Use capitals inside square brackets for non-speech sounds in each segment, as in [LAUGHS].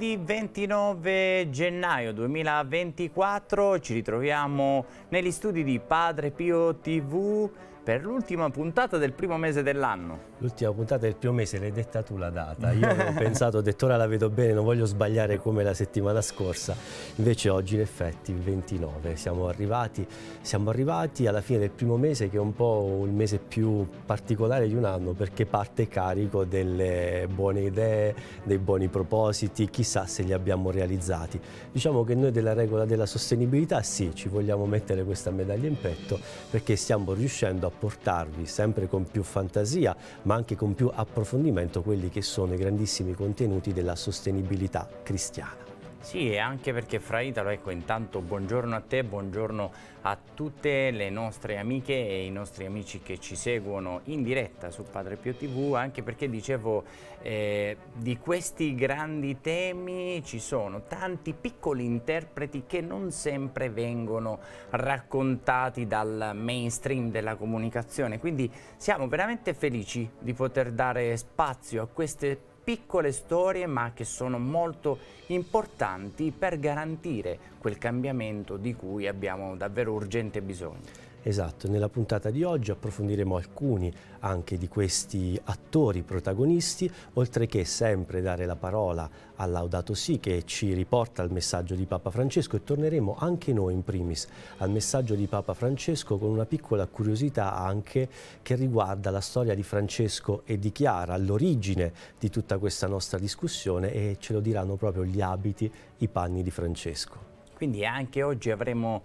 Mercoledì 29 gennaio 2024 ci ritroviamo negli studi di Padre Pio TV per l'ultima puntata del primo mese dell'anno. L'ultima puntata del primo mese, l'hai detta tu la data. Io ho pensato, ho detto ora la vedo bene, non voglio sbagliare come la settimana scorsa. Invece oggi in effetti il 29 siamo arrivati, siamo arrivati alla fine del primo mese che è un po' il mese più particolare di un anno perché parte carico delle buone idee, dei buoni propositi, chissà se li abbiamo realizzati. Diciamo che noi della regola della sostenibilità sì, ci vogliamo mettere questa medaglia in petto perché stiamo riuscendo a a portarvi sempre con più fantasia ma anche con più approfondimento quelli che sono i grandissimi contenuti della sostenibilità cristiana. Sì, e anche perché fra Italo, ecco, intanto buongiorno a te, buongiorno a tutte le nostre amiche e i nostri amici che ci seguono in diretta su Padre Pio TV, anche perché dicevo, eh, di questi grandi temi ci sono tanti piccoli interpreti che non sempre vengono raccontati dal mainstream della comunicazione, quindi siamo veramente felici di poter dare spazio a queste persone piccole storie ma che sono molto importanti per garantire quel cambiamento di cui abbiamo davvero urgente bisogno. Esatto, nella puntata di oggi approfondiremo alcuni anche di questi attori protagonisti, oltre che sempre dare la parola all'Audato Si che ci riporta al messaggio di Papa Francesco e torneremo anche noi in primis al messaggio di Papa Francesco con una piccola curiosità anche che riguarda la storia di Francesco e di Chiara, l'origine di tutta questa nostra discussione e ce lo diranno proprio gli abiti, i panni di Francesco. Quindi anche oggi avremo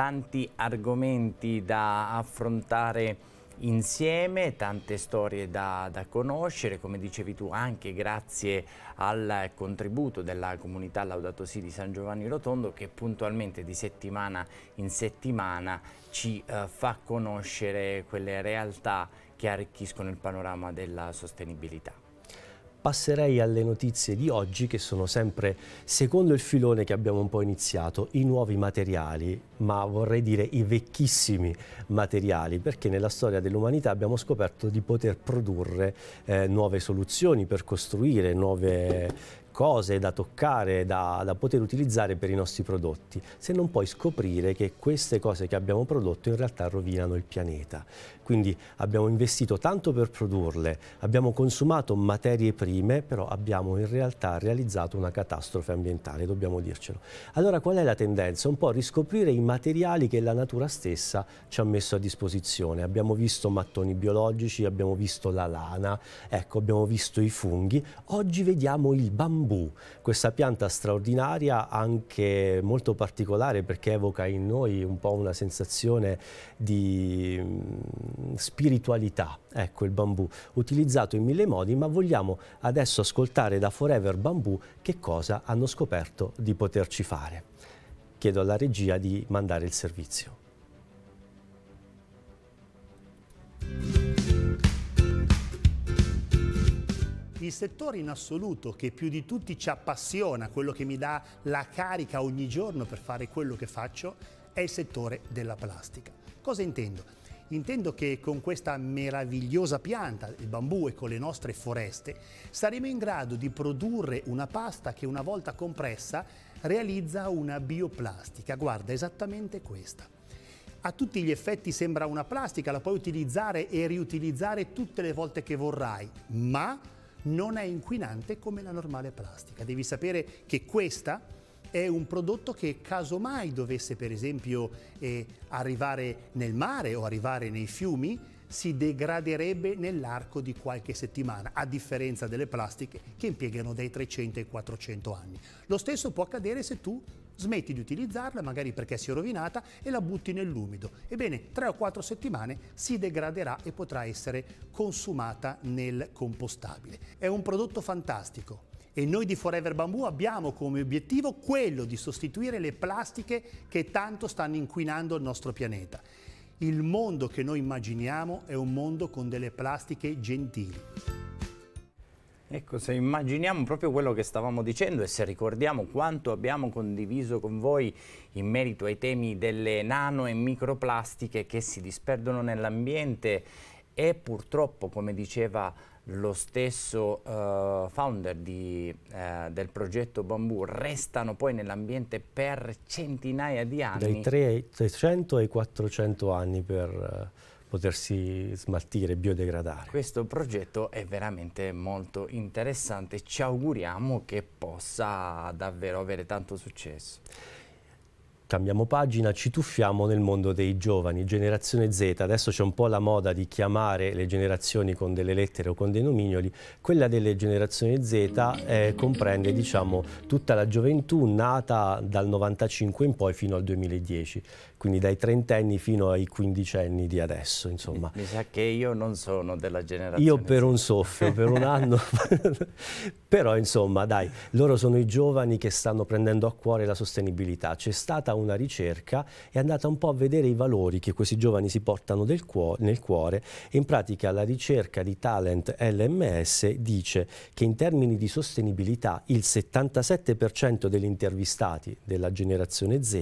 tanti argomenti da affrontare insieme, tante storie da, da, conoscere, come dicevi tu anche grazie al contributo della comunità Laudato Si di San Giovanni Rotondo che puntualmente di settimana in settimana ci eh, fa conoscere quelle realtà che arricchiscono il panorama della sostenibilità passerei alle notizie di oggi che sono sempre secondo il filone che abbiamo un po' iniziato, i nuovi materiali, ma vorrei dire i vecchissimi materiali, perché nella storia dell'umanità abbiamo scoperto di poter produrre eh, nuove soluzioni per costruire nuove cose da toccare, da, da poter utilizzare per i nostri prodotti, se non poi scoprire che queste cose che abbiamo prodotto in realtà rovinano il pianeta. Quindi abbiamo investito tanto per produrle, abbiamo consumato materie prime, però abbiamo in realtà realizzato una catastrofe ambientale, dobbiamo dircelo. Allora qual è la tendenza? Un po' riscoprire i materiali che la natura stessa ci ha messo a disposizione. Abbiamo visto mattoni biologici, abbiamo visto la lana, ecco, abbiamo visto i funghi, oggi vediamo il bambù bambù, questa pianta straordinaria anche molto particolare perché evoca in noi un po' una sensazione di mm, spiritualità, ecco il bambù, utilizzato in mille modi, ma vogliamo adesso ascoltare da Forever Bambù che cosa hanno scoperto di poterci fare. Chiedo alla regia di mandare il servizio il settore in assoluto che più di tutti ci appassiona, quello che mi dà la carica ogni giorno per fare quello che faccio, è il settore della plastica. Cosa intendo? Intendo che con questa meravigliosa pianta, il bambù e con le nostre foreste, saremo in grado di produrre una pasta che una volta compressa realizza una bioplastica. Guarda, esattamente questa. A tutti gli effetti sembra una plastica, la puoi utilizzare e riutilizzare tutte le volte che vorrai, ma non è inquinante come la normale plastica. Devi sapere che questa è un prodotto che casomai dovesse per esempio eh, arrivare nel mare o arrivare nei fiumi, si degraderebbe nell'arco di qualche settimana, a differenza delle plastiche che impiegano dai 300 ai 400 anni. Lo stesso può accadere se tu smetti di utilizzarla, magari perché si è rovinata, e la butti nell'umido. Ebbene, 3 o 4 settimane si degraderà e potrà essere consumata nel compostabile. È un prodotto fantastico, e noi di Forever Bamboo abbiamo come obiettivo quello di sostituire le plastiche che tanto stanno inquinando il nostro pianeta. Il mondo che noi immaginiamo è un mondo con delle plastiche gentili. Ecco, se immaginiamo proprio quello che stavamo dicendo e se ricordiamo quanto abbiamo condiviso con voi in merito ai temi delle nano e microplastiche che si disperdono nell'ambiente e purtroppo, come diceva lo stesso uh, founder di, uh, del progetto Bambù restano poi nell'ambiente per centinaia di anni. Dai 300 ai 400 anni per uh, potersi smaltire, biodegradare. Questo progetto è veramente molto interessante, ci auguriamo che possa davvero avere tanto successo. Cambiamo pagina, ci tuffiamo nel mondo dei giovani, generazione Z, adesso c'è un po' la moda di chiamare le generazioni con delle lettere o con dei nomignoli, quella delle generazioni Z eh, comprende diciamo, tutta la gioventù nata dal 95 in poi fino al 2010 quindi dai trentenni fino ai quindicenni di adesso. Insomma. Mi sa che io non sono della generazione. Io per un soffio, per un anno, [LAUGHS] però insomma dai, loro sono i giovani che stanno prendendo a cuore la sostenibilità. C'è stata una ricerca, è andata un po' a vedere i valori che questi giovani si portano cuore, nel cuore in pratica la ricerca di Talent LMS dice che in termini di sostenibilità il 77% degli intervistati della generazione Z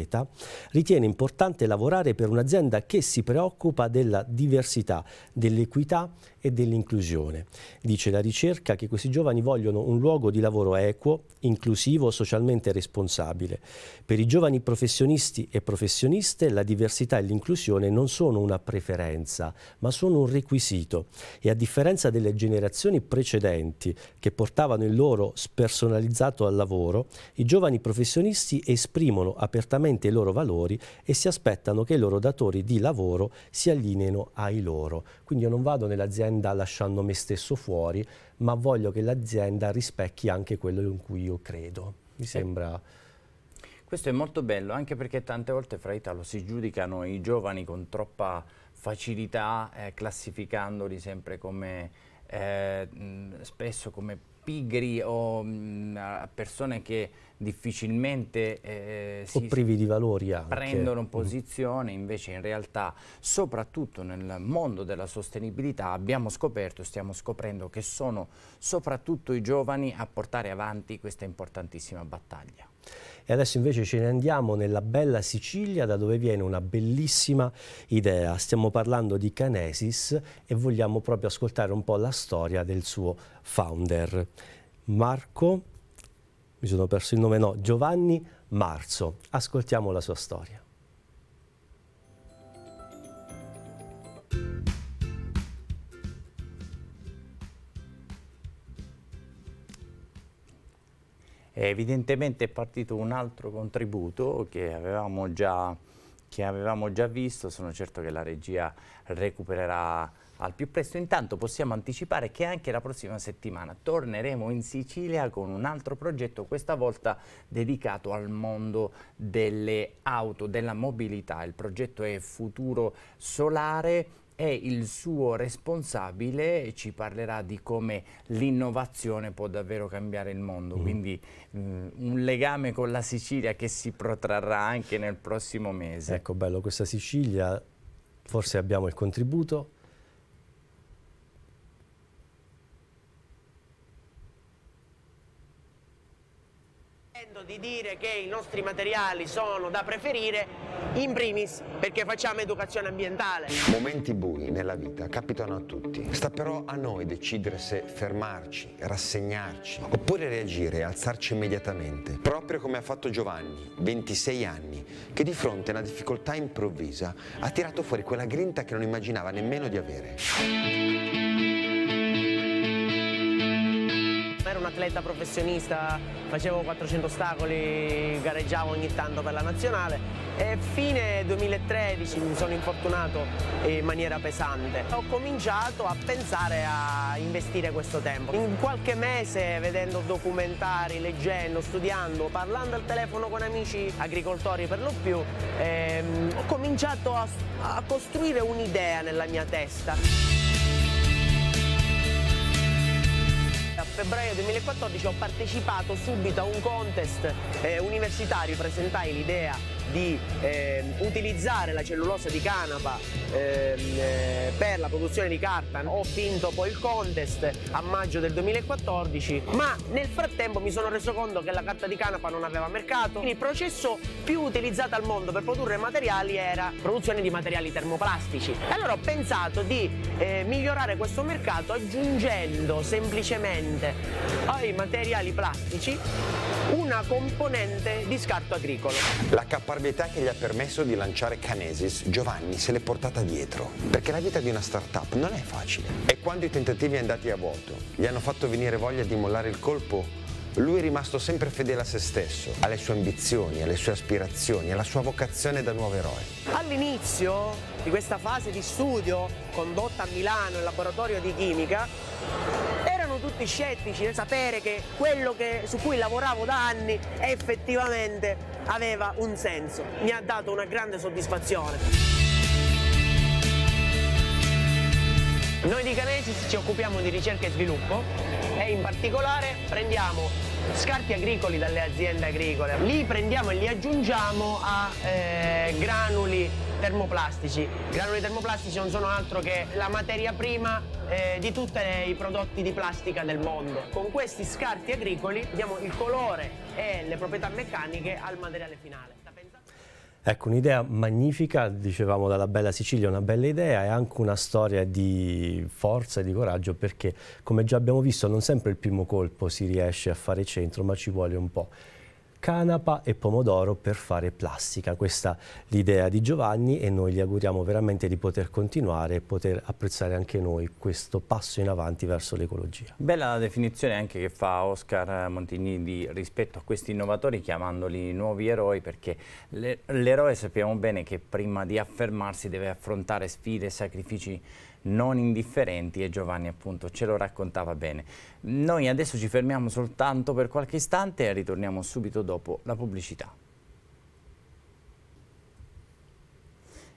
ritiene importante importante lavorare per un'azienda che si preoccupa della diversità, dell'equità e dell'inclusione. Dice la ricerca che questi giovani vogliono un luogo di lavoro equo, inclusivo, socialmente responsabile. Per i giovani professionisti e professioniste la diversità e l'inclusione non sono una preferenza, ma sono un requisito e a differenza delle generazioni precedenti che portavano il loro spersonalizzato al lavoro, i giovani professionisti esprimono apertamente i loro valori e si associano aspettano che i loro datori di lavoro si allineino ai loro. Quindi io non vado nell'azienda lasciando me stesso fuori, ma voglio che l'azienda rispecchi anche quello in cui io credo. Mi sembra... Questo è molto bello, anche perché tante volte fra Italo si giudicano i giovani con troppa facilità, eh, classificandoli sempre come, eh, spesso come pigri o mh, mm, persone che difficilmente eh, si privi di valori anche. prendono mm. posizione, invece in realtà soprattutto nel mondo della sostenibilità abbiamo scoperto, stiamo scoprendo che sono soprattutto i giovani a portare avanti questa importantissima battaglia. E adesso invece ce ne andiamo nella bella Sicilia da dove viene una bellissima idea. Stiamo parlando di Canesis e vogliamo proprio ascoltare un po' la storia del suo founder. Marco, mi sono perso il nome, no, Giovanni Marzo. Ascoltiamo la sua storia. evidentemente è partito un altro contributo che avevamo, già, che avevamo già visto, sono certo che la regia recupererà al più presto. Intanto possiamo anticipare che anche la prossima settimana torneremo in Sicilia con un altro progetto, questa volta dedicato al mondo delle auto, della mobilità. Il progetto è Futuro Solare e il suo responsabile ci parlerà di come l'innovazione può davvero cambiare il mondo, mm. quindi mh, mm, un legame con la Sicilia che si protrarrà anche nel prossimo mese. Ecco bello, questa Sicilia forse abbiamo il contributo, di dire che i nostri materiali sono da preferire, in primis perché facciamo educazione ambientale. Momenti bui nella vita capitano a tutti. Sta però a noi decidere se fermarci, rassegnarci, oppure reagire e alzarci immediatamente, proprio come ha fatto Giovanni, 26 anni, che di fronte a una difficoltà improvvisa ha tirato fuori quella grinta che non immaginava nemmeno di avere. un atleta professionista, facevo 400 ostacoli, gareggiavo ogni tanto per la nazionale e fine 2013 mi sono infortunato in maniera pesante. Ho cominciato a pensare a investire questo tempo. In qualche mese vedendo documentari, leggendo, studiando, parlando al telefono con amici agricoltori per lo più, ehm, ho cominciato a, a costruire un'idea nella mia testa. febbraio 2014 ho partecipato subito a un contest eh, universitario, presentai l'idea di eh, utilizzare la cellulosa di canapa ehm, eh, per la produzione di carta. Ho vinto poi il contest a maggio del 2014, ma nel frattempo mi sono reso conto che la carta di canapa non aveva mercato, quindi il processo più utilizzato al mondo per produrre materiali era produzione di materiali termoplastici. allora ho pensato di eh, migliorare questo mercato aggiungendo semplicemente ai materiali plastici una componente di scarto agricolo. La varietà che gli ha permesso di lanciare Canesis, Giovanni se l'è portata dietro. Perché la vita di una startup non è facile. E quando i tentativi andati a vuoto gli hanno fatto venire voglia di mollare il colpo, lui è rimasto sempre fedele a se stesso, alle sue ambizioni, alle sue aspirazioni, alla sua vocazione da nuovo eroe. All'inizio di questa fase di studio condotta a Milano, il laboratorio di chimica, tutti scettici nel sapere che quello che, su cui lavoravo da anni effettivamente aveva un senso. Mi ha dato una grande soddisfazione. Noi di Canesis ci occupiamo di ricerca e sviluppo e in particolare prendiamo scarti agricoli dalle aziende agricole, li prendiamo e li aggiungiamo a eh, granuli termoplastici. Granuli termoplastici non sono altro che la materia prima eh, di tutti i prodotti di plastica del mondo. Con questi scarti agricoli diamo il colore e le proprietà meccaniche al materiale finale. Ecco, un'idea magnifica, dicevamo dalla bella Sicilia, una bella idea e anche una storia di forza e di coraggio perché, come già abbiamo visto, non sempre il primo colpo si riesce a fare centro, ma ci vuole un po' canapa e pomodoro per fare plastica. Questa è l'idea di Giovanni e noi gli auguriamo veramente di poter continuare e poter apprezzare anche noi questo passo in avanti verso l'ecologia. Bella la definizione anche che fa Oscar Montignini rispetto a questi innovatori chiamandoli nuovi eroi perché l'eroe sappiamo bene che prima di affermarsi deve affrontare sfide e sacrifici non indifferenti e Giovanni appunto ce lo raccontava bene. Noi adesso ci fermiamo soltanto per qualche istante e ritorniamo subito dopo la pubblicità.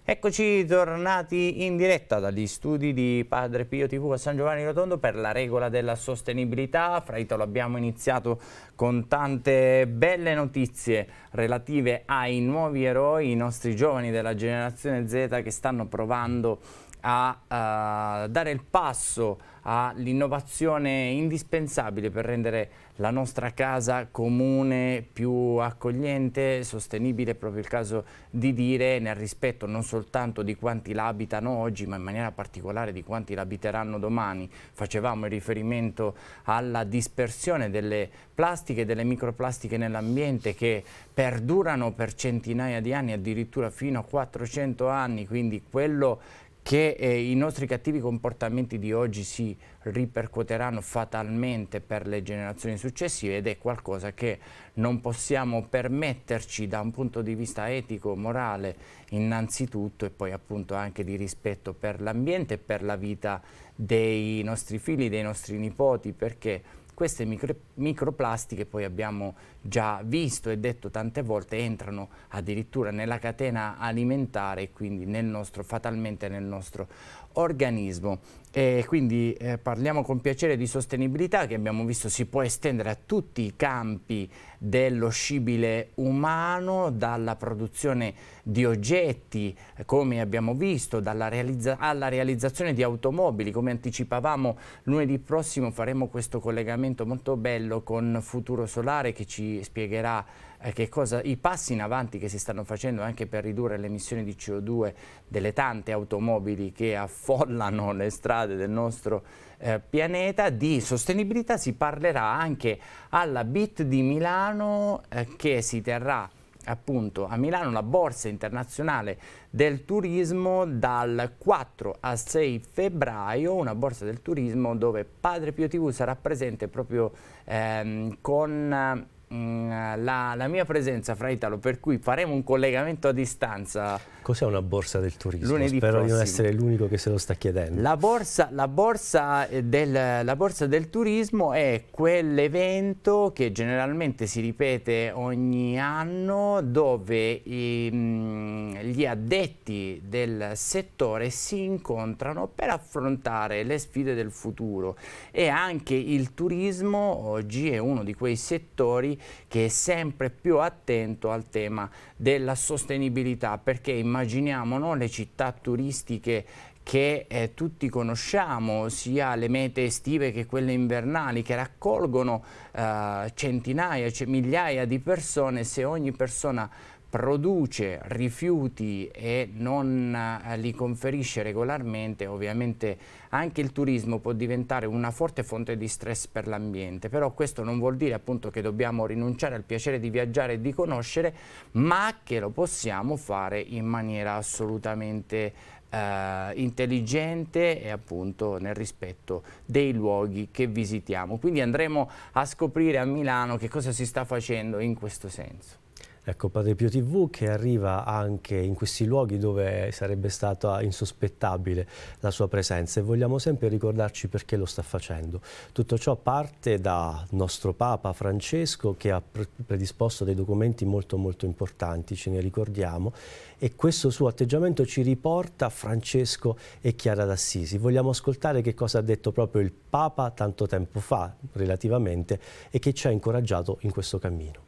Eccoci tornati in diretta dagli studi di Padre Pio TV a San Giovanni Rotondo per la regola della sostenibilità. Fra Italo abbiamo iniziato con tante belle notizie relative ai nuovi eroi, i nostri giovani della generazione Z che stanno provando a uh, dare il passo all'innovazione indispensabile per rendere la nostra casa comune più accogliente, sostenibile, è proprio il caso di dire, nel rispetto non soltanto di quanti l'abitano oggi, ma in maniera particolare di quanti l'abiteranno domani. Facevamo riferimento alla dispersione delle plastiche, delle microplastiche nell'ambiente che perdurano per centinaia di anni, addirittura fino a 400 anni, quindi quello che eh, i nostri cattivi comportamenti di oggi si ripercuoteranno fatalmente per le generazioni successive ed è qualcosa che non possiamo permetterci da un punto di vista etico, morale innanzitutto e poi appunto anche di rispetto per l'ambiente e per la vita dei nostri figli, dei nostri nipoti perché queste micro, microplastiche poi abbiamo già visto e detto tante volte entrano addirittura nella catena alimentare e quindi nel nostro, fatalmente nel nostro organismo. E quindi eh, parliamo con piacere di sostenibilità che abbiamo visto si può estendere a tutti i campi dello scibile umano, dalla produzione di oggetti, eh, come abbiamo visto, realizza alla realizzazione di automobili, come anticipavamo lunedì prossimo faremo questo collegamento molto bello con Futuro Solare che ci spiegherà eh, cosa, i passi in avanti che si stanno facendo anche per ridurre le emissioni di CO2 delle tante automobili che affollano le strade del nostro eh, pianeta, di sostenibilità si parlerà anche alla BIT di Milano eh, che si terrà appunto a Milano la borsa internazionale del turismo dal 4 al 6 febbraio, una borsa del turismo dove Padre Pio TV sarà presente proprio ehm, con eh, la, la, mia presenza fra Italo, per cui faremo un collegamento a distanza. Cos'è una borsa del turismo? Lunedì Spero prossimo. di non essere l'unico che se lo sta chiedendo. La borsa, la borsa, eh, del, la borsa del turismo è quell'evento che generalmente si ripete ogni anno dove i, ehm, gli addetti del settore si incontrano per affrontare le sfide del futuro e anche il turismo oggi è uno di quei settori che è sempre più attento al tema della sostenibilità perché immaginiamo no, le città turistiche che eh, tutti conosciamo, sia le mete estive che quelle invernali, che raccolgono eh, centinaia, migliaia di persone, se ogni persona produce rifiuti e non eh, li conferisce regolarmente, ovviamente anche il turismo può diventare una forte fonte di stress per l'ambiente, però questo non vuol dire appunto che dobbiamo rinunciare al piacere di viaggiare e di conoscere, ma che lo possiamo fare in maniera assolutamente eh, intelligente e appunto nel rispetto dei luoghi che visitiamo. Quindi andremo a scoprire a Milano che cosa si sta facendo in questo senso. Ecco, Padre Pio TV che arriva anche in questi luoghi dove sarebbe stata insospettabile la sua presenza e vogliamo sempre ricordarci perché lo sta facendo. Tutto ciò parte da nostro Papa Francesco che ha predisposto dei documenti molto molto importanti, ce ne ricordiamo, e questo suo atteggiamento ci riporta Francesco e Chiara d'Assisi. Vogliamo ascoltare che cosa ha detto proprio il Papa tanto tempo fa relativamente e che ci ha incoraggiato in questo cammino.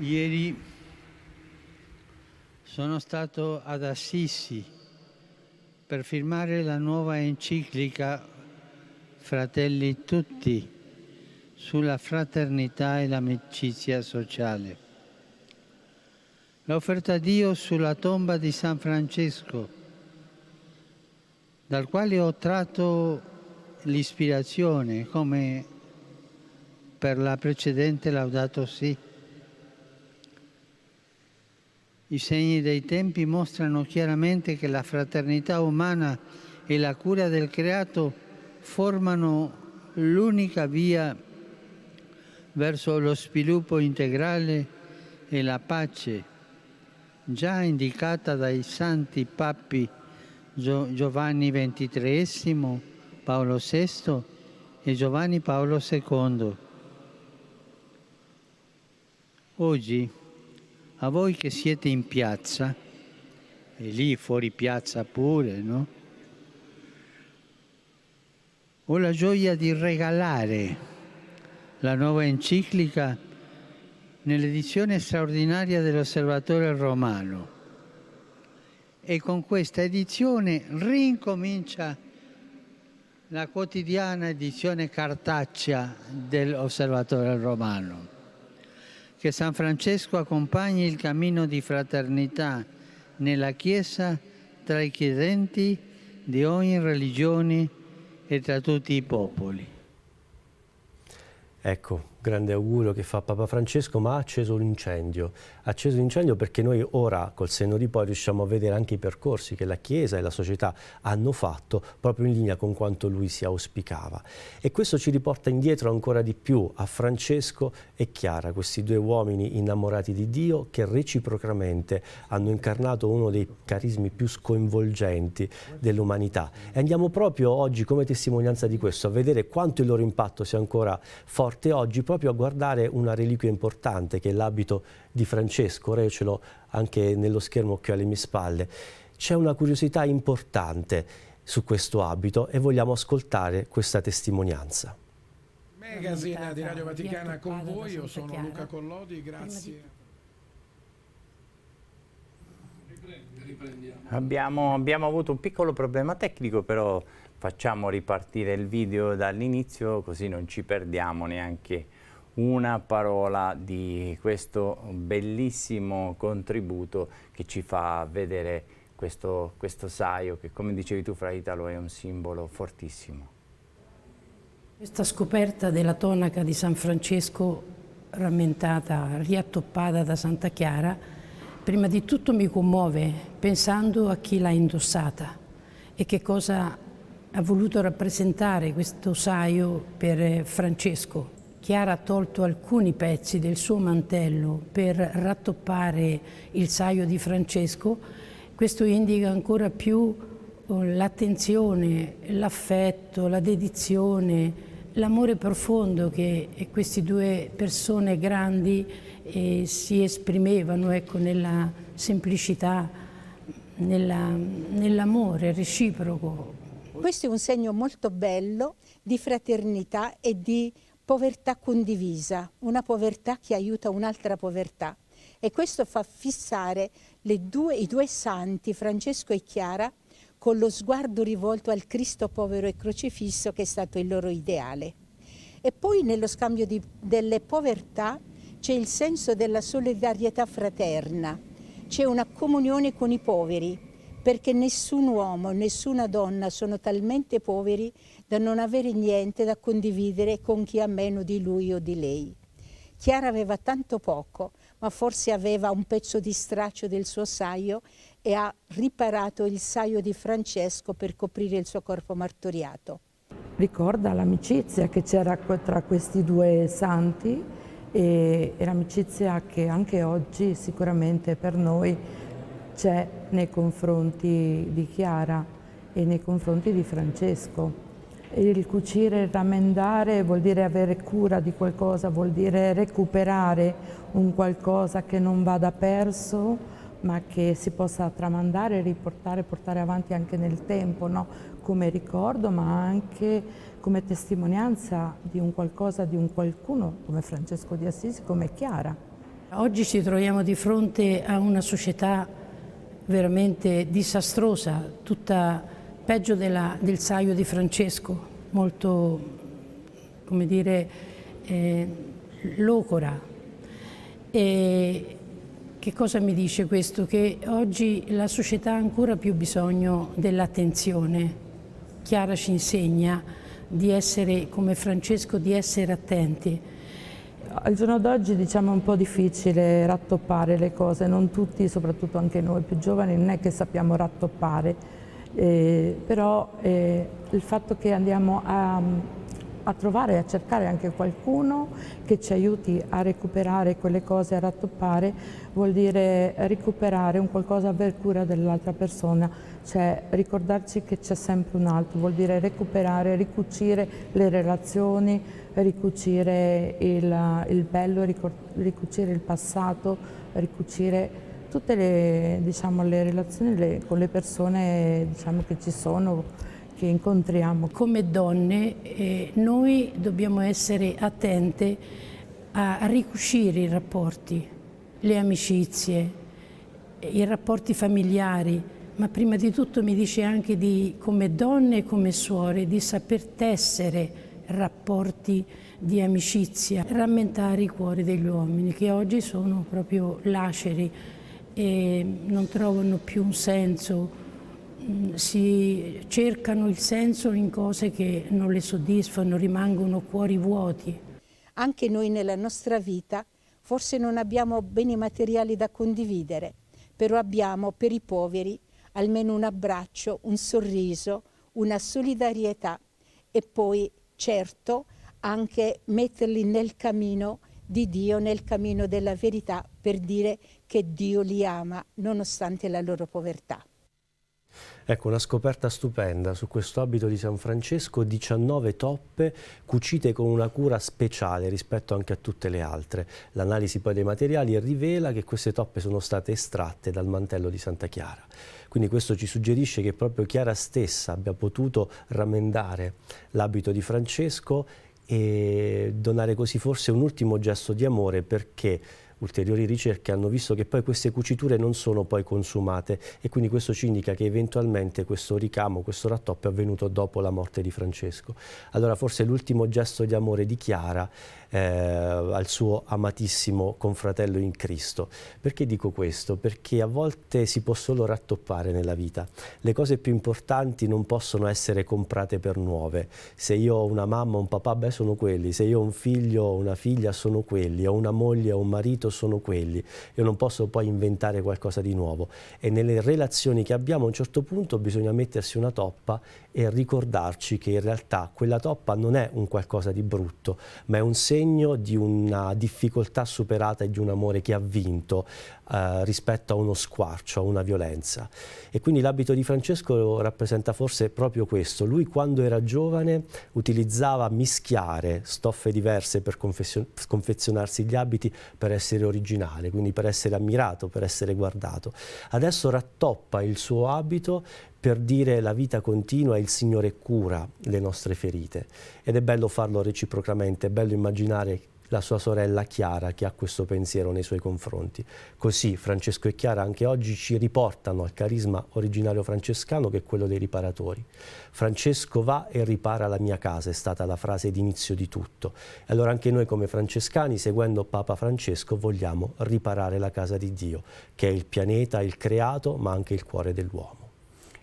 Ieri sono stato ad Assisi per firmare la nuova enciclica Fratelli tutti sulla fraternità e l'amicizia sociale. L'offerta a Dio sulla tomba di San Francesco, dal quale ho tratto l'ispirazione come per la precedente Laudato Si'. I segni dei tempi mostrano chiaramente che la fraternità umana e la cura del creato formano l'unica via verso lo sviluppo integrale e la pace, già indicata dai santi papi Giovanni XXIII, Paolo VI e Giovanni Paolo II. Oggi a voi che siete in piazza, e lì fuori piazza pure, no? Ho la gioia di regalare la nuova enciclica nell'edizione straordinaria dell'Osservatore Romano e con questa edizione rincomincia la quotidiana edizione cartacea dell'Osservatore Romano. Che San Francesco accompagni il cammino di fraternità nella Chiesa tra i chiedenti di ogni religione e tra tutti i popoli. Ecco, grande augurio che fa Papa Francesco, ma ha acceso l'incendio. Ha acceso l'incendio perché noi ora, col senno di poi, riusciamo a vedere anche i percorsi che la Chiesa e la società hanno fatto proprio in linea con quanto lui si auspicava. E questo ci riporta indietro ancora di più a Francesco e Chiara, questi due uomini innamorati di Dio che reciprocamente hanno incarnato uno dei carismi più sconvolgenti dell'umanità. E andiamo proprio oggi come testimonianza di questo, a vedere quanto il loro impatto sia ancora forte oggi, proprio a guardare una reliquia importante che è l'abito di Francesco, ora io ce l'ho anche nello schermo che ho alle mie spalle. C'è una curiosità importante su questo abito e vogliamo ascoltare questa testimonianza. Magazine di Radio Vaticana con voi, io sono Luca Collodi, grazie. Abbiamo, abbiamo, avuto un piccolo problema tecnico, però facciamo ripartire il video dall'inizio così non ci perdiamo neanche una parola di questo bellissimo contributo che ci fa vedere questo, questo saio che come dicevi tu fra Italo è un simbolo fortissimo. Questa scoperta della tonaca di San Francesco rammentata, riattoppata da Santa Chiara, prima di tutto mi commuove pensando a chi l'ha indossata e che cosa ha voluto rappresentare questo saio per Francesco. Chiara ha tolto alcuni pezzi del suo mantello per rattoppare il saio di Francesco, questo indica ancora più oh, l'attenzione, l'affetto, la dedizione, l'amore profondo che eh, queste due persone grandi eh, si esprimevano ecco, nella semplicità, nell'amore reciproco. Questo è un segno molto bello di fraternità e di povertà condivisa, una povertà che aiuta un'altra povertà. E questo fa fissare due, i due santi, Francesco e Chiara, con lo sguardo rivolto al Cristo povero e crocifisso che è stato il loro ideale. E poi nello scambio di, delle povertà c'è il senso della solidarietà fraterna, c'è una comunione con i poveri, perché nessun uomo, nessuna donna sono talmente poveri da non avere niente da condividere con chi ha meno di lui o di lei. Chiara aveva tanto poco, ma forse aveva un pezzo di straccio del suo saio e ha riparato il saio di Francesco per coprire il suo corpo martoriato. Ricorda l'amicizia che c'era tra questi due santi e, l'amicizia che anche oggi sicuramente per noi c'è nei confronti di Chiara e nei confronti di Francesco il cucire, il ramendare vuol dire avere cura di qualcosa, vuol dire recuperare un qualcosa che non vada perso ma che si possa tramandare, riportare, portare avanti anche nel tempo, no? come ricordo ma anche come testimonianza di un qualcosa, di un qualcuno come Francesco di Assisi, come Chiara. Oggi ci troviamo di fronte a una società veramente disastrosa, tutta peggio della, del saio di Francesco, molto, come dire, eh, locora. E che cosa mi dice questo? Che oggi la società ha ancora più bisogno dell'attenzione. Chiara ci insegna di essere, come Francesco, di essere attenti. Al giorno d'oggi diciamo è un po' difficile rattoppare le cose, non tutti, soprattutto anche noi più giovani, non è che sappiamo rattoppare eh, però eh, il fatto che andiamo a, a trovare, a cercare anche qualcuno che ci aiuti a recuperare quelle cose, a rattoppare, vuol dire recuperare un qualcosa, per cura dell'altra persona, cioè ricordarci che c'è sempre un altro, vuol dire recuperare, ricucire le relazioni, ricucire il, il bello, ricucire il passato, ricucire tutte le, diciamo, le relazioni le, con le persone diciamo, che ci sono, che incontriamo. Come donne eh, noi dobbiamo essere attente a ricuscire i rapporti, le amicizie, i rapporti familiari, ma prima di tutto mi dice anche di, come donne e come suore, di saper tessere rapporti di amicizia, rammentare i cuori degli uomini che oggi sono proprio laceri e non trovano più un senso, mm, si cercano il senso in cose che non le soddisfano, rimangono cuori vuoti. Anche noi nella nostra vita forse non abbiamo beni materiali da condividere, però abbiamo per i poveri almeno un abbraccio, un sorriso, una solidarietà e poi certo anche metterli nel cammino di Dio, nel cammino della verità per dire che Dio li ama nonostante la loro povertà. Ecco, una scoperta stupenda su questo abito di San Francesco, 19 toppe cucite con una cura speciale rispetto anche a tutte le altre. L'analisi poi dei materiali rivela che queste toppe sono state estratte dal mantello di Santa Chiara. Quindi questo ci suggerisce che proprio Chiara stessa abbia potuto ramendare l'abito di Francesco e donare così forse un ultimo gesto di amore perché ulteriori ricerche hanno visto che poi queste cuciture non sono poi consumate e quindi questo ci indica che eventualmente questo ricamo, questo rattoppio è avvenuto dopo la morte di Francesco. Allora forse l'ultimo gesto di amore di Chiara eh, al suo amatissimo confratello in Cristo. Perché dico questo? Perché a volte si può solo rattoppare nella vita. Le cose più importanti non possono essere comprate per nuove. Se io ho una mamma, o un papà, beh sono quelli. Se io ho un figlio o una figlia, sono quelli. Ho una moglie o un marito, sono quelli. Io non posso poi inventare qualcosa di nuovo. E nelle relazioni che abbiamo a un certo punto bisogna mettersi una toppa e ricordarci che in realtà quella toppa non è un qualcosa di brutto, ma è un segno di una difficoltà superata e di un amore che ha vinto eh, rispetto a uno squarcio, a una violenza. E quindi l'abito di Francesco rappresenta forse proprio questo. Lui quando era giovane utilizzava mischiare stoffe diverse per confezionarsi gli abiti per essere originale, quindi per essere ammirato, per essere guardato. Adesso rattoppa il suo abito per dire la vita continua, il Signore cura le nostre ferite ed è bello farlo reciprocamente, è bello immaginare la sua sorella Chiara che ha questo pensiero nei suoi confronti. Così Francesco e Chiara anche oggi ci riportano al carisma originario francescano che è quello dei riparatori. Francesco va e ripara la mia casa è stata la frase d'inizio di tutto. E allora anche noi come francescani, seguendo Papa Francesco, vogliamo riparare la casa di Dio, che è il pianeta, il creato, ma anche il cuore dell'uomo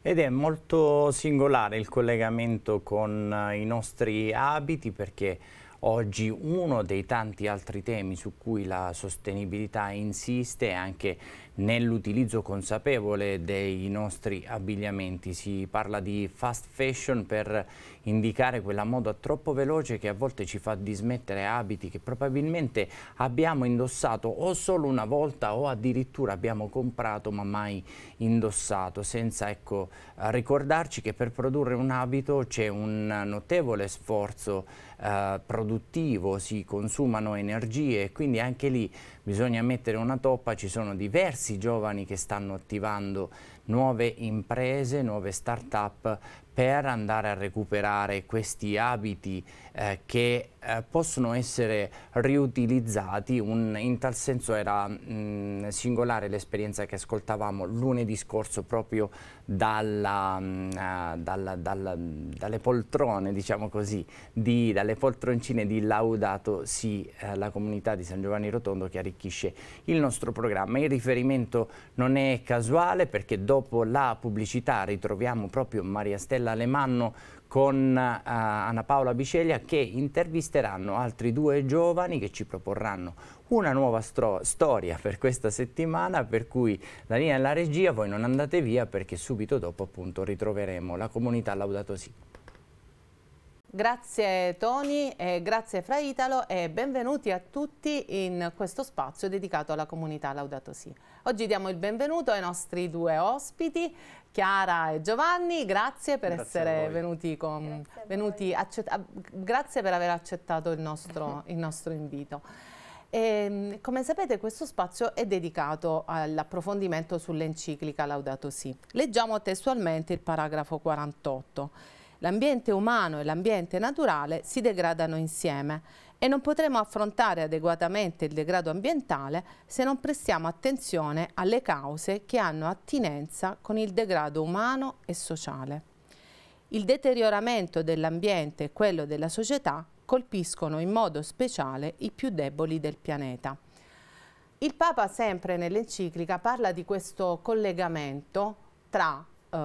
ed è molto singolare il collegamento con eh, i nostri abiti perché oggi uno dei tanti altri temi su cui la sostenibilità insiste è anche nell'utilizzo consapevole dei nostri abbigliamenti. Si parla di fast fashion per indicare quella moda troppo veloce che a volte ci fa dismettere abiti che probabilmente abbiamo indossato o solo una volta o addirittura abbiamo comprato ma mai indossato, senza ecco, ricordarci che per produrre un abito c'è un notevole sforzo eh, produttivo, si consumano energie e quindi anche lì bisogna mettere una toppa, ci sono diversi giovani che stanno attivando nuove imprese, nuove start-up per andare a recuperare questi abiti eh, che eh, possono essere riutilizzati, un, in tal senso era mh, mm, singolare l'esperienza che ascoltavamo lunedì scorso proprio dalla, mh, mm, eh, dalla, dalla, dalle poltrone, diciamo così, di, dalle poltroncine di Laudato Si, eh, la comunità di San Giovanni Rotondo che arricchisce il nostro programma. Il riferimento non è casuale perché dopo la pubblicità ritroviamo proprio Maria Stella Alemanno con uh, Anna Paola Biceglia che intervisteranno altri due giovani che ci proporranno una nuova storia per questa settimana per cui la linea è la regia voi non andate via perché subito dopo appunto ritroveremo la comunità Laudato Si. Grazie Tony, grazie Fra Italo e benvenuti a tutti in questo spazio dedicato alla comunità Laudato Si. Oggi diamo il benvenuto ai nostri due ospiti, Chiara e Giovanni, grazie per grazie essere venuti, con, grazie, venuti grazie, per aver accettato il nostro, il nostro invito. E, ehm, come sapete questo spazio è dedicato all'approfondimento sull'enciclica Laudato Si. Leggiamo testualmente il paragrafo 48 l'ambiente umano e l'ambiente naturale si degradano insieme e non potremo affrontare adeguatamente il degrado ambientale se non prestiamo attenzione alle cause che hanno attinenza con il degrado umano e sociale. Il deterioramento dell'ambiente e quello della società colpiscono in modo speciale i più deboli del pianeta. Il Papa sempre nell'enciclica parla di questo collegamento tra eh,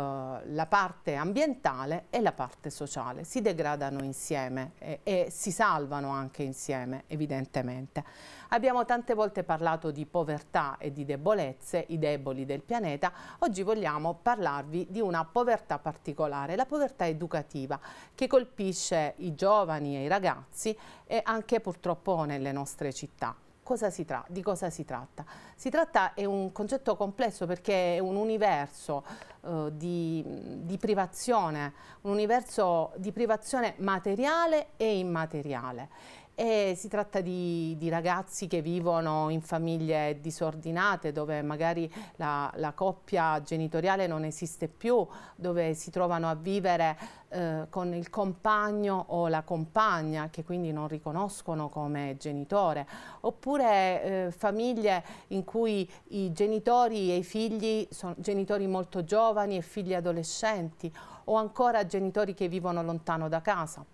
la parte ambientale e la parte sociale, si degradano insieme e, e, si salvano anche insieme evidentemente. Abbiamo tante volte parlato di povertà e di debolezze, i deboli del pianeta, oggi vogliamo parlarvi di una povertà particolare, la povertà educativa che colpisce i giovani e i ragazzi e anche purtroppo nelle nostre città. Cosa di cosa si tratta? Si tratta è un concetto complesso perché è un universo eh, di, di privazione, un universo di privazione materiale e immateriale. E si tratta di, di, ragazzi che vivono in famiglie disordinate dove magari la, la, coppia genitoriale non esiste più, dove si trovano a vivere eh, con il compagno o la compagna che quindi non riconoscono come genitore, oppure eh, famiglie in cui i genitori e i figli sono genitori molto giovani giovani e figli adolescenti o ancora genitori che vivono lontano da casa.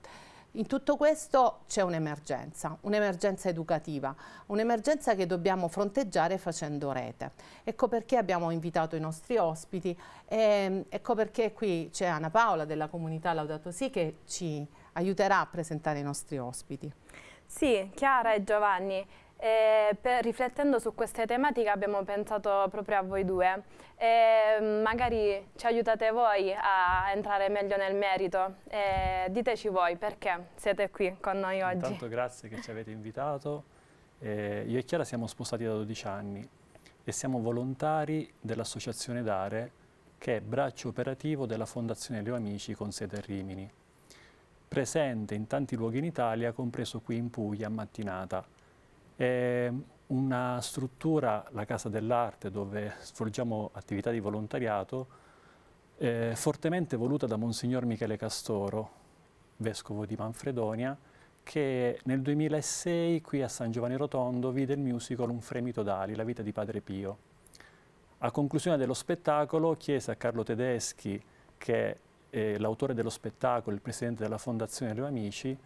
In tutto questo c'è un'emergenza, un'emergenza educativa, un'emergenza che dobbiamo fronteggiare facendo rete. Ecco perché abbiamo invitato i nostri ospiti, e, mm, ecco perché qui c'è Anna Paola della comunità Laudato Si che ci aiuterà a presentare i nostri ospiti. Sì, Chiara e Giovanni, e per, riflettendo su queste tematiche abbiamo pensato proprio a voi due e magari ci aiutate voi a entrare meglio nel merito. E diteci voi perché siete qui con noi oggi. Intanto grazie che ci avete invitato. Eh, io e Chiara siamo sposati da 12 anni e siamo volontari dell'associazione Dare che è braccio operativo della Fondazione Leo Amici con sede a Rimini, presente in tanti luoghi in Italia, compreso qui in Puglia a mattinata è una struttura, la Casa dell'Arte, dove svolgiamo attività di volontariato, eh, fortemente voluta da Monsignor Michele Castoro, vescovo di Manfredonia, che nel 2006 qui a San Giovanni Rotondo vide il musical Un fremito d'ali, la vita di Padre Pio. A conclusione dello spettacolo chiese a Carlo Tedeschi, che è eh, l'autore dello spettacolo, il presidente della Fondazione Due Amici,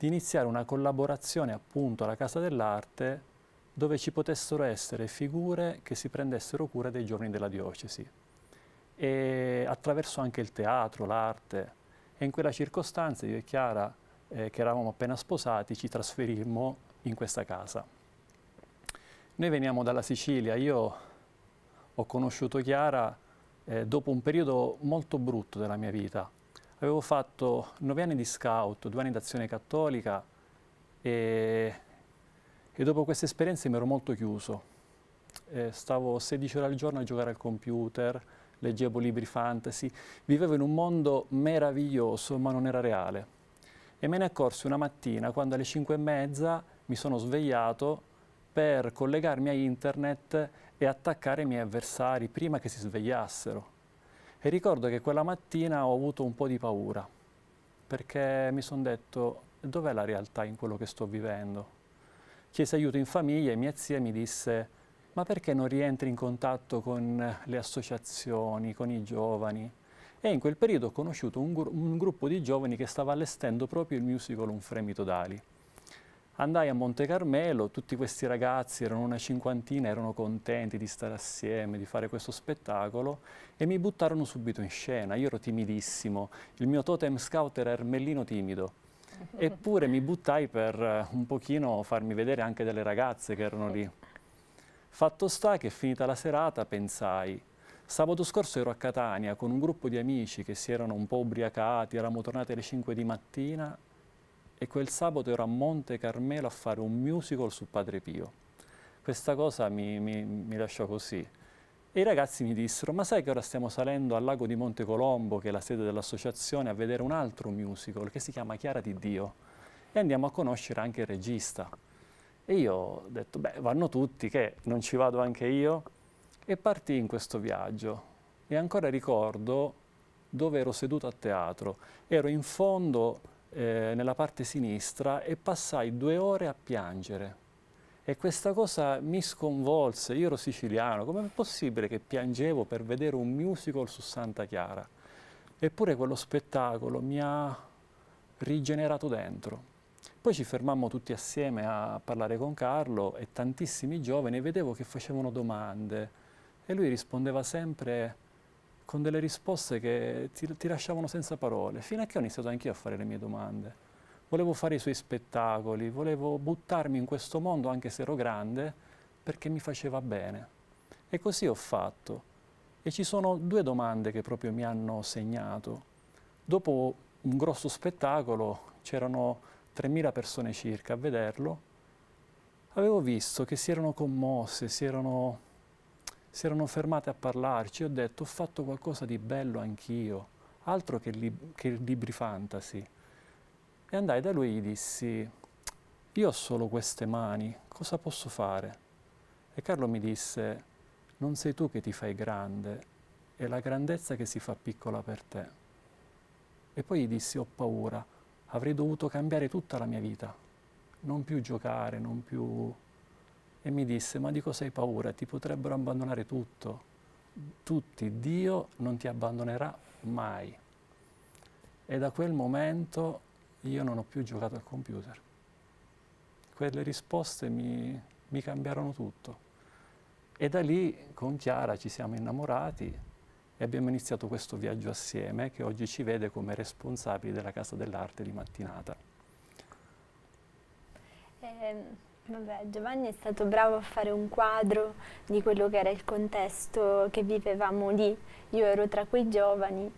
di iniziare una collaborazione appunto alla Casa dell'Arte dove ci potessero essere figure che si prendessero cura dei giorni della diocesi e attraverso anche il teatro, l'arte e in quella circostanza io e Chiara eh, che eravamo appena sposati ci trasferimmo in questa casa. Noi veniamo dalla Sicilia, io ho conosciuto Chiara eh, dopo un periodo molto brutto della mia vita Avevo fatto nove anni di scout, due anni d'azione cattolica e, e dopo queste esperienze mi ero molto chiuso. Eh, stavo 16 ore al giorno a giocare al computer, leggevo libri fantasy, vivevo in un mondo meraviglioso ma non era reale. E me ne accorsi una mattina quando alle 5 e mezza mi sono svegliato per collegarmi a internet e attaccare i miei avversari prima che si svegliassero. E ricordo che quella mattina ho avuto un po' di paura, perché mi sono detto dov'è la realtà in quello che sto vivendo? Chiesi aiuto in famiglia e mia zia mi disse ma perché non rientri in contatto con le associazioni, con i giovani? E in quel periodo ho conosciuto un, gru un gruppo di giovani che stava allestendo proprio il musical Un fremito d'ali. Andai a Monte Carmelo, tutti questi ragazzi, erano una cinquantina, erano contenti di stare assieme, di fare questo spettacolo e mi buttarono subito in scena. Io ero timidissimo, il mio totem scout era ermellino timido. [LAUGHS] Eppure mi buttai per eh, un pochino farmi vedere anche delle ragazze che erano lì. Fatto sta che finita la serata pensai, sabato scorso ero a Catania con un gruppo di amici che si erano un po' ubriacati, eravamo tornati alle 5 di mattina e quel sabato ero a Monte Carmelo a fare un musical su Padre Pio. Questa cosa mi, mi, mi lasciò così. E i ragazzi mi dissero, ma sai che ora stiamo salendo al lago di Monte Colombo, che è la sede dell'associazione, a vedere un altro musical che si chiama Chiara di Dio e andiamo a conoscere anche il regista. E io ho detto, beh, vanno tutti, che non ci vado anche io? E partì in questo viaggio. E ancora ricordo dove ero seduto a teatro. Ero in fondo eh, nella parte sinistra e passai due ore a piangere. E questa cosa mi sconvolse, io ero siciliano, com'è possibile che piangevo per vedere un musical su Santa Chiara? Eppure quello spettacolo mi ha rigenerato dentro. Poi ci fermammo tutti assieme a parlare con Carlo e tantissimi giovani vedevo che facevano domande e lui rispondeva sempre con delle risposte che ti, ti lasciavano senza parole, fino a che ho iniziato anch'io a fare le mie domande. Volevo fare i suoi spettacoli, volevo buttarmi in questo mondo anche se ero grande, perché mi faceva bene. E così ho fatto. E ci sono due domande che proprio mi hanno segnato. Dopo un grosso spettacolo, c'erano 3.000 persone circa a vederlo, avevo visto che si erano commosse, si erano si erano fermate a parlarci, ho detto ho fatto qualcosa di bello anch'io, altro che, lib che libri fantasy. E andai da lui e gli dissi, io ho solo queste mani, cosa posso fare? E Carlo mi disse, non sei tu che ti fai grande, è la grandezza che si fa piccola per te. E poi gli dissi, ho paura, avrei dovuto cambiare tutta la mia vita, non più giocare, non più e mi disse, ma di cosa hai paura? Ti potrebbero abbandonare tutto, tutti, Dio non ti abbandonerà mai. E da quel momento io non ho più giocato al computer. Quelle risposte mi, mi cambiarono tutto. E da lì con Chiara ci siamo innamorati e abbiamo iniziato questo viaggio assieme che oggi ci vede come responsabili della Casa dell'Arte di Mattinata. Eh, Vabbè, Giovanni è stato bravo a fare un quadro di quello che era il contesto che vivevamo lì. Io ero tra quei giovani.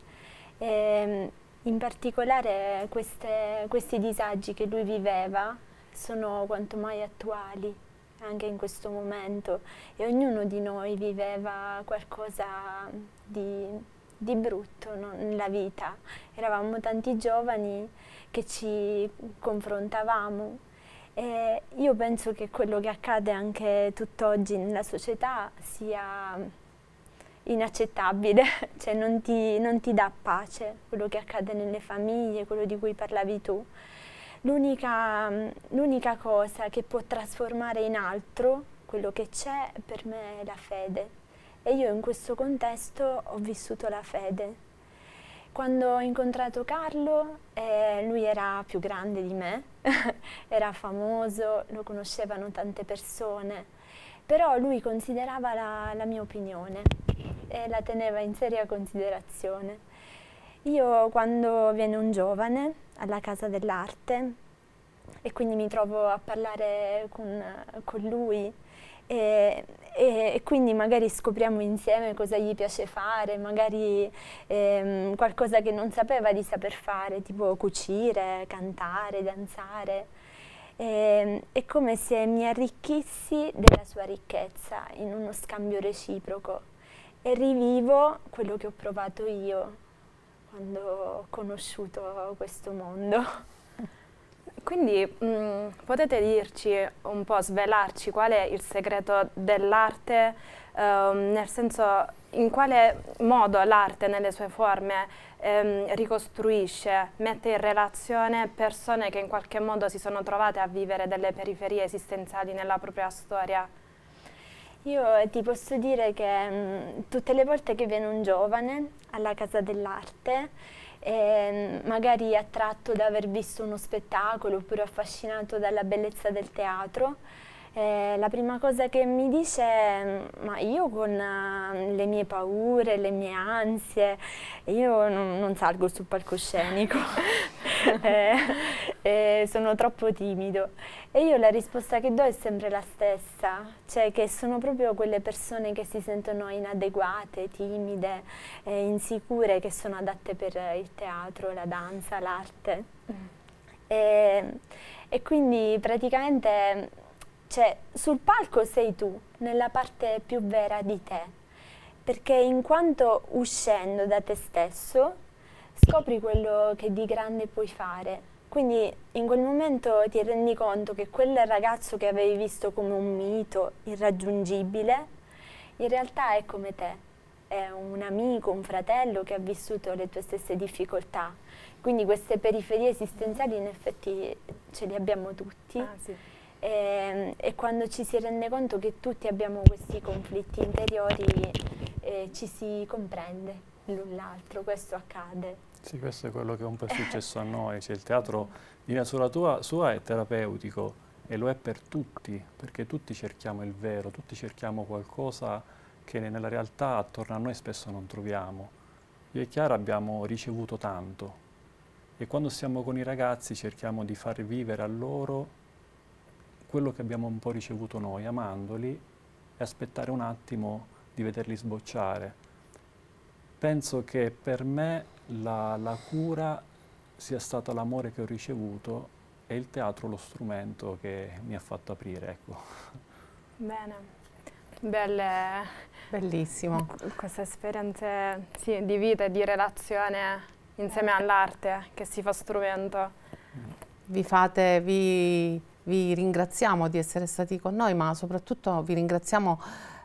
E, ehm, in particolare queste, questi disagi che lui viveva sono quanto mai attuali anche in questo momento e ognuno di noi viveva qualcosa di, di brutto no? nella vita. Eravamo tanti giovani che ci confrontavamo e io penso che quello che accade anche tutt'oggi nella società sia inaccettabile, [LAUGHS] cioè non ti, non ti, dà pace quello che accade nelle famiglie, quello di cui parlavi tu. L'unica cosa che può trasformare in altro quello che c'è per me è la fede e io in questo contesto ho vissuto la fede. Quando ho incontrato Carlo, eh, lui era più grande di me, [LAUGHS] era famoso, lo conoscevano tante persone, però lui considerava la, la mia opinione e la teneva in seria considerazione. Io quando viene un giovane alla Casa dell'Arte e quindi mi trovo a parlare con, con lui e, e, e, quindi magari scopriamo insieme cosa gli piace fare, magari ehm, qualcosa che non sapeva di saper fare, tipo cucire, cantare, danzare. E, ehm, è come se mi arricchissi della sua ricchezza in uno scambio reciproco e rivivo quello che ho provato io quando ho conosciuto questo mondo. Quindi mh, mm, potete dirci un po', svelarci qual è il segreto dell'arte, ehm, nel senso in quale modo l'arte nelle sue forme ehm, ricostruisce, mette in relazione persone che in qualche modo si sono trovate a vivere delle periferie esistenziali nella propria storia? Io ti posso dire che mh, mm, tutte le volte che viene un giovane alla Casa dell'Arte eh, magari attratto da aver visto uno spettacolo oppure affascinato dalla bellezza del teatro. Eh, la prima cosa che mi dice è ma io con uh, le mie paure, le mie ansie, io non, non salgo sul palcoscenico. [LAUGHS] [LAUGHS] eh, eh, sono troppo timido. E io la risposta che do è sempre la stessa, cioè che sono proprio quelle persone che si sentono inadeguate, timide, eh, insicure, che sono adatte per il teatro, la danza, l'arte. Mm. E, e quindi praticamente cioè, sul palco sei tu, nella parte più vera di te perché in quanto uscendo da te stesso scopri quello che di grande puoi fare. Quindi in quel momento ti rendi conto che quel ragazzo che avevi visto come un mito irraggiungibile, in realtà è come te, è un amico, un fratello che ha vissuto le tue stesse difficoltà. Quindi queste periferie esistenziali in effetti ce le abbiamo tutti. Ah, sì. e, ehm, e, quando ci si rende conto che tutti abbiamo questi conflitti interiori, eh, ci si comprende l'un l'altro, questo accade. Sì, questo è quello che è un po' successo a noi, cioè il teatro di natura tua, sua è terapeutico e lo è per tutti, perché tutti cerchiamo il vero, tutti cerchiamo qualcosa che nella realtà attorno a noi spesso non troviamo. Io e Chiara abbiamo ricevuto tanto e quando siamo con i ragazzi cerchiamo di far vivere a loro quello che abbiamo un po' ricevuto noi, amandoli e aspettare un attimo di vederli sbocciare. Penso che per me la, la cura sia stata l'amore che ho ricevuto e il teatro lo strumento che mi ha fatto aprire. Ecco. Bene. Belle, Bellissimo. Queste esperienze sì, di vita e di relazione insieme all'arte che si fa strumento. Vi, fate, vi, vi ringraziamo di essere stati con noi, ma soprattutto vi ringraziamo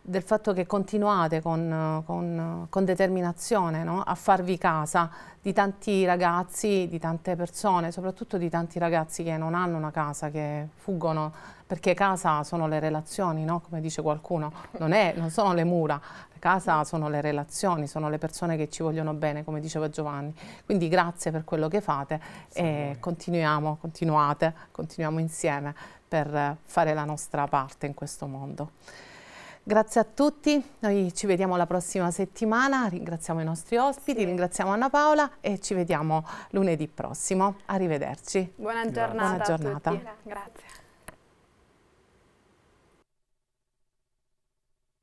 del fatto che continuate con, con, con determinazione no? a farvi casa di tanti ragazzi, di tante persone, soprattutto di tanti ragazzi che non hanno una casa, che fuggono, perché casa sono le relazioni, no? come dice qualcuno, non, è, non sono le mura, casa sono le relazioni, sono le persone che ci vogliono bene, come diceva Giovanni. Quindi grazie per quello che fate sì. e continuiamo, continuate, continuiamo insieme per fare la nostra parte in questo mondo. Grazie a tutti, noi ci vediamo la prossima settimana, ringraziamo i nostri ospiti, sì. ringraziamo Anna Paola e ci vediamo lunedì prossimo. Arrivederci. Buona giornata. Buona giornata. Grazie.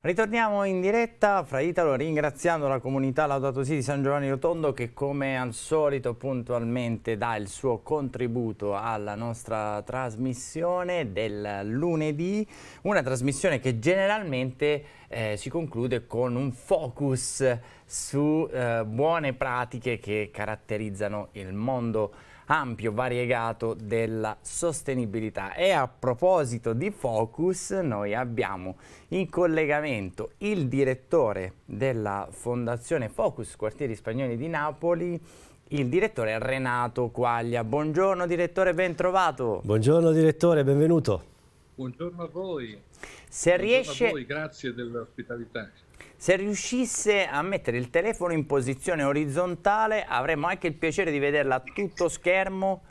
Ritorniamo in diretta fra Italo ringraziando la comunità Laudato Si di San Giovanni Rotondo che come al solito puntualmente dà il suo contributo alla nostra trasmissione del lunedì, una trasmissione che generalmente eh, si conclude con un focus su eh, buone pratiche che caratterizzano il mondo ampio, variegato della sostenibilità. E a proposito di Focus, noi abbiamo in collegamento il direttore della Fondazione Focus Quartieri Spagnoli di Napoli, il direttore Renato Quaglia. Buongiorno direttore, ben trovato. Buongiorno direttore, benvenuto. Buongiorno a voi. Se Buongiorno riesce... A voi, grazie dell'ospitalità. Se riuscisse a mettere il telefono in posizione orizzontale avremmo anche il piacere di vederla a tutto schermo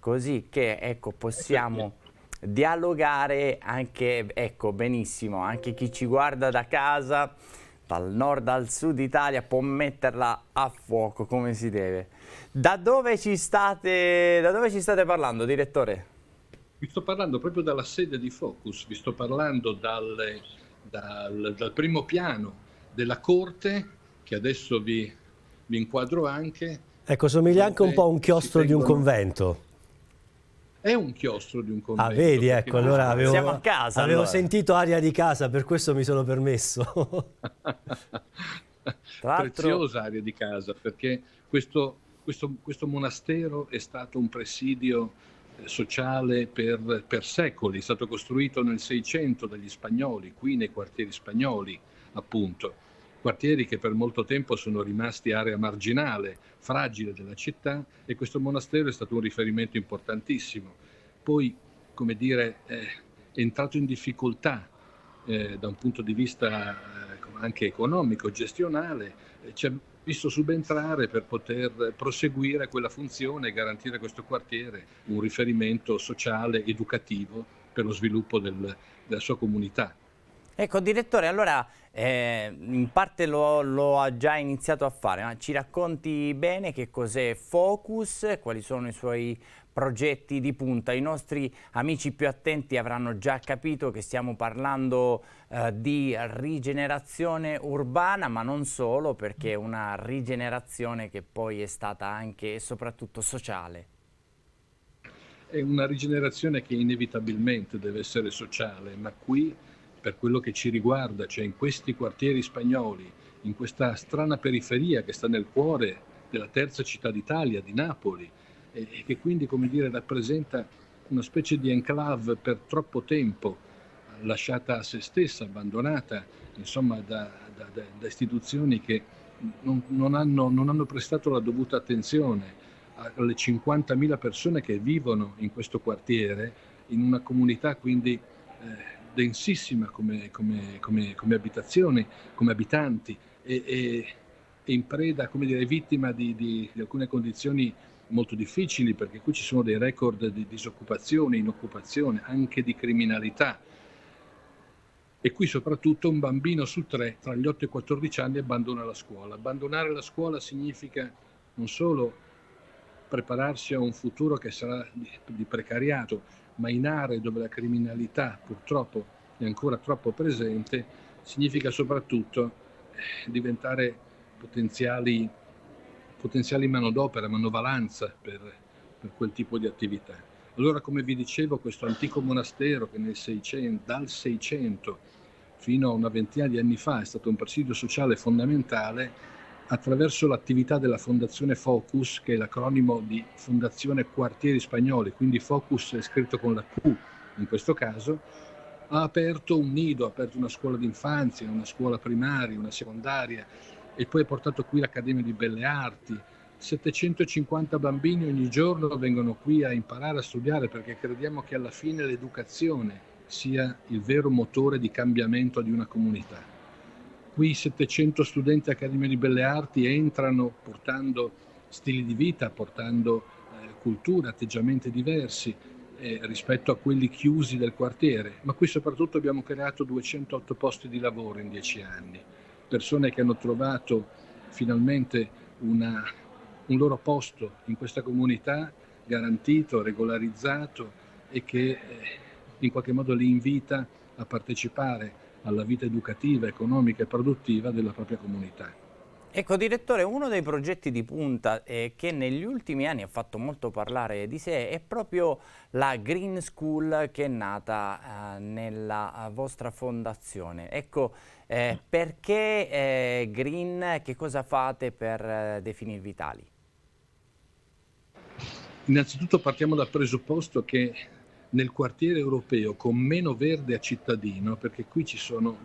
così che ecco, possiamo dialogare anche ecco, benissimo, anche chi ci guarda da casa dal nord al sud Italia può metterla a fuoco come si deve. Da dove ci state, da dove ci state parlando, direttore? Vi sto parlando proprio dalla sede di Focus, vi sto parlando dal, dal, dal primo piano della corte, che adesso vi, vi inquadro anche. Ecco, somiglia anche un po' a un chiostro tengono... di un convento. È un chiostro di un ah, convento. Ah, vedi, ecco, allora avevo, Siamo a casa, avevo allora. sentito aria di casa, per questo mi sono permesso. [LAUGHS] Preziosa aria di casa, perché questo, questo, questo, monastero è stato un presidio eh, sociale per, per secoli, è stato costruito nel Seicento dagli spagnoli, qui nei quartieri spagnoli, appunto, quartieri che per molto tempo sono rimasti area marginale, fragile della città e questo monastero è stato un riferimento importantissimo. Poi, come dire, è entrato in difficoltà eh, da un punto di vista eh, anche economico, gestionale, eh, ci ha visto subentrare per poter proseguire quella funzione e garantire a questo quartiere un riferimento sociale, educativo per lo sviluppo del, della sua comunità. Ecco, direttore, allora eh, in parte lo, lo, ha già iniziato a fare, ma ci racconti bene che cos'è Focus, quali sono i suoi progetti di punta. I nostri amici più attenti avranno già capito che stiamo parlando eh, di rigenerazione urbana, ma non solo, perché è una rigenerazione che poi è stata anche e soprattutto sociale. È una rigenerazione che inevitabilmente deve essere sociale, ma qui per quello che ci riguarda, cioè in questi quartieri spagnoli, in questa strana periferia che sta nel cuore della terza città d'Italia, di Napoli, e, e che quindi, come dire, rappresenta una specie di enclave per troppo tempo, lasciata a se stessa, abbandonata, insomma, da, da, da, da istituzioni che non, non, hanno, non hanno prestato la dovuta attenzione alle 50.000 persone che vivono in questo quartiere, in una comunità quindi... Eh, densissima come, come, come, come abitazione, come abitanti e, e, e in preda, come dire, vittima di, di, di, alcune condizioni molto difficili perché qui ci sono dei record di disoccupazione, inoccupazione, anche di criminalità. E qui soprattutto un bambino su tre tra gli 8 e i 14 anni abbandona la scuola. Abbandonare la scuola significa non solo prepararsi a un futuro che sarà di, di precariato, ma in aree dove la criminalità purtroppo è ancora troppo presente, significa soprattutto eh, diventare potenziali, potenziali manodopera, manovalanza per, per quel tipo di attività. Allora, come vi dicevo, questo antico monastero che 600, dal 600 fino a una ventina di anni fa è stato un presidio sociale fondamentale, attraverso l'attività della Fondazione Focus, che è l'acronimo di Fondazione Quartieri Spagnoli, quindi Focus è scritto con la Q in questo caso, ha aperto un nido, ha aperto una scuola d'infanzia, una scuola primaria, una secondaria e poi ha portato qui l'Accademia di Belle Arti. 750 bambini ogni giorno vengono qui a imparare a studiare perché crediamo che alla fine l'educazione sia il vero motore di cambiamento di una comunità qui 700 studenti Accademia di Belle Arti entrano portando stili di vita, portando eh, cultura, atteggiamenti diversi eh, rispetto a quelli chiusi del quartiere, ma qui soprattutto abbiamo creato 208 posti di lavoro in 10 anni, persone che hanno trovato finalmente una, un loro posto in questa comunità garantito, regolarizzato e che eh, in qualche modo li invita a partecipare alla vita educativa, economica e produttiva della propria comunità. Ecco direttore, uno dei progetti di punta eh, che negli ultimi anni ha fatto molto parlare di sé è proprio la Green School che è nata eh, nella eh, vostra fondazione. Ecco, eh, perché eh, Green, che cosa fate per eh, definirvi tali? Innanzitutto partiamo dal presupposto che nel quartiere europeo con meno verde a cittadino, perché qui ci sono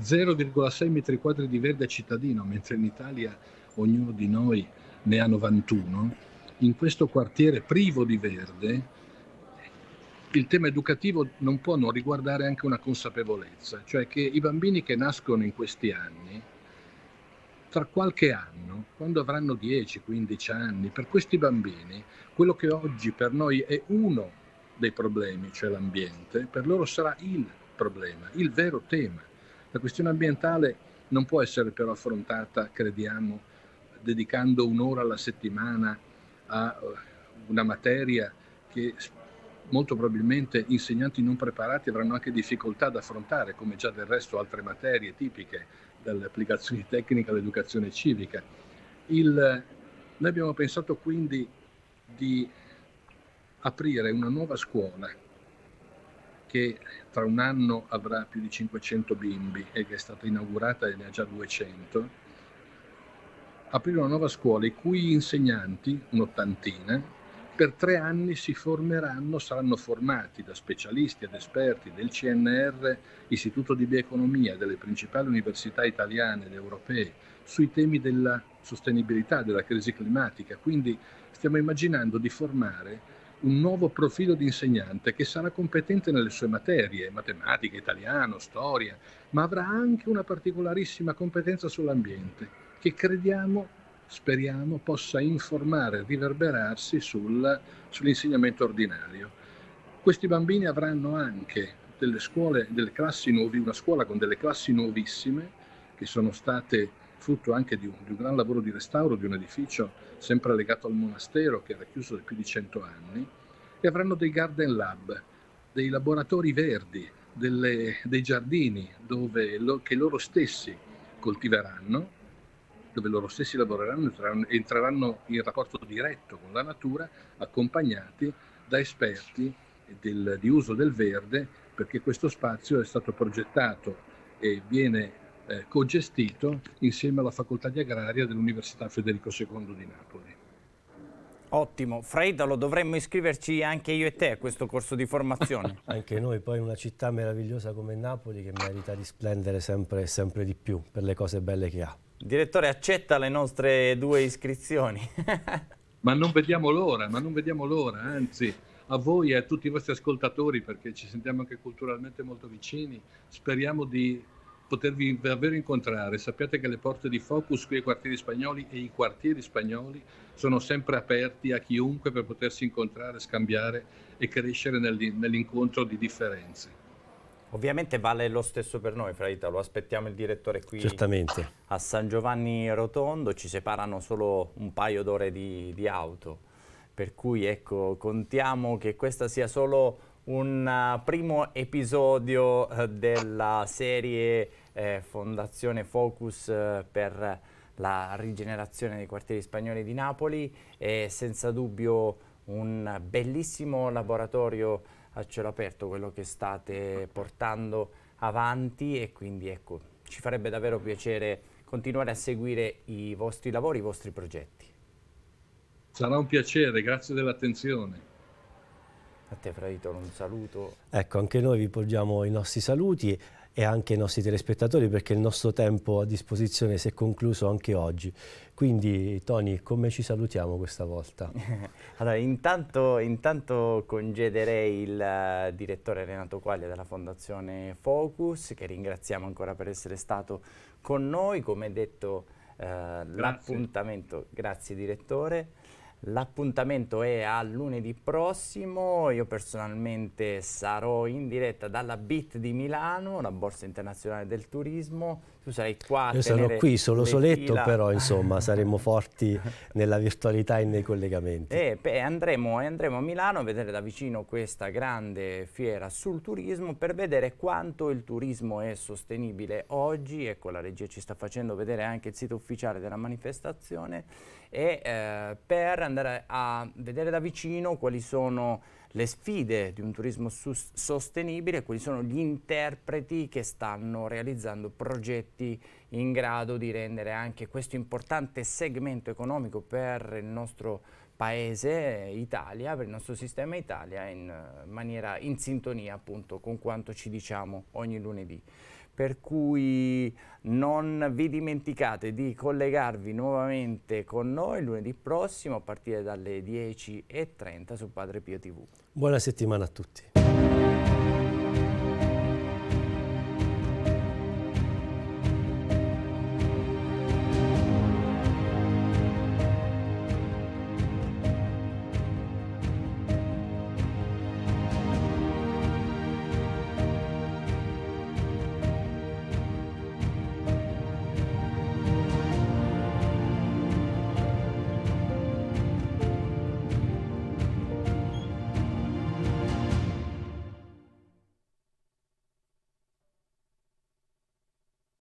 0,6 metri quadri di verde a cittadino, mentre in Italia ognuno di noi ne ha 91, in questo quartiere privo di verde il tema educativo non può non riguardare anche una consapevolezza, cioè che i bambini che nascono in questi anni, tra qualche anno, quando avranno 10-15 anni, per questi bambini quello che oggi per noi è uno dei problemi, cioè l'ambiente, per loro sarà il problema, il vero tema. La questione ambientale non può essere però affrontata, crediamo, dedicando un'ora alla settimana a eh, una materia che molto probabilmente insegnanti non preparati avranno anche difficoltà ad affrontare, come già del resto altre materie tipiche, dalle applicazioni [LAUGHS] tecniche all'educazione civica. Il, noi abbiamo pensato quindi di aprire una nuova scuola che tra un anno avrà più di 500 bimbi e che è stata inaugurata e ne ha già 200, aprire una nuova scuola i cui insegnanti, un'ottantina, per tre anni si formeranno, saranno formati da specialisti ed esperti del CNR, Istituto di Bioeconomia, delle principali università italiane ed europee, sui temi della sostenibilità, della crisi climatica. Quindi stiamo immaginando di formare un nuovo profilo di insegnante che sarà competente nelle sue materie, matematica, italiano, storia, ma avrà anche una particolarissima competenza sull'ambiente che crediamo, speriamo, possa informare, riverberarsi sul, sull'insegnamento ordinario. Questi bambini avranno anche delle scuole, delle classi nuovi, una scuola con delle classi nuovissime che sono state frutto anche di un, di un, gran lavoro di restauro di un edificio sempre legato al monastero che era chiuso da più di 100 anni, e avranno dei garden lab, dei laboratori verdi, delle, dei giardini dove lo, che loro stessi coltiveranno, dove loro stessi lavoreranno, e entreranno in rapporto diretto con la natura, accompagnati da esperti del, di uso del verde, perché questo spazio è stato progettato e viene eh, cogestito insieme alla Facoltà di Agraria dell'Università Federico II di Napoli. Ottimo, Freidalo, dovremmo iscriverci anche io e te a questo corso di formazione. [LAUGHS] anche noi, poi in una città meravigliosa come Napoli che merita di splendere sempre e sempre di più per le cose belle che ha. Direttore, accetta le nostre due iscrizioni. [LAUGHS] ma non vediamo l'ora, ma non vediamo l'ora, anzi a voi e a tutti i vostri ascoltatori perché ci sentiamo anche culturalmente molto vicini, speriamo di potervi davvero incontrare. Sappiate che le porte di Focus qui ai quartieri spagnoli e i quartieri spagnoli sono sempre aperti a chiunque per potersi incontrare, scambiare e crescere nell'incontro di differenze. Ovviamente vale lo stesso per noi, Fraita, lo aspettiamo il direttore qui Certamente. a San Giovanni Rotondo, ci separano solo un paio d'ore di, di auto, per cui ecco, contiamo che questa sia solo un uh, primo episodio uh, della serie eh, Fondazione Focus uh, per la rigenerazione dei quartieri spagnoli di Napoli È senza dubbio un bellissimo laboratorio a cielo aperto quello che state portando avanti e quindi ecco ci farebbe davvero piacere continuare a seguire i vostri lavori, i vostri progetti. Sarà un piacere, grazie dell'attenzione. A te Fraitolo un saluto. Ecco, anche noi vi porgiamo i nostri saluti e anche ai nostri telespettatori perché il nostro tempo a disposizione si è concluso anche oggi. Quindi Tony, come ci salutiamo questa volta? [LAUGHS] allora, intanto, intanto, congederei il eh, direttore Renato Quaglia della Fondazione Focus che ringraziamo ancora per essere stato con noi, come detto eh, l'appuntamento, grazie direttore, L'appuntamento è a lunedì prossimo, io personalmente sarò in diretta dalla BIT di Milano, la Borsa Internazionale del Turismo, tu sarai qua Io sarò qui solo soletto fila. però insomma [LAUGHS] saremo forti nella virtualità e nei collegamenti. E, eh, beh, andremo, eh, andremo, a Milano a vedere da vicino questa grande fiera sul turismo per vedere quanto il turismo è sostenibile oggi, ecco la regia ci sta facendo vedere anche il sito ufficiale della manifestazione e eh, per andare a vedere da vicino quali sono le sfide di un turismo sostenibile, quali sono gli interpreti che stanno realizzando progetti in grado di rendere anche questo importante segmento economico per il nostro paese Italia, per il nostro sistema Italia in eh, maniera in sintonia appunto con quanto ci diciamo ogni lunedì per cui non vi dimenticate di collegarvi nuovamente con noi lunedì prossimo a partire dalle 10.30 su Padre Pio TV. Buona settimana a tutti.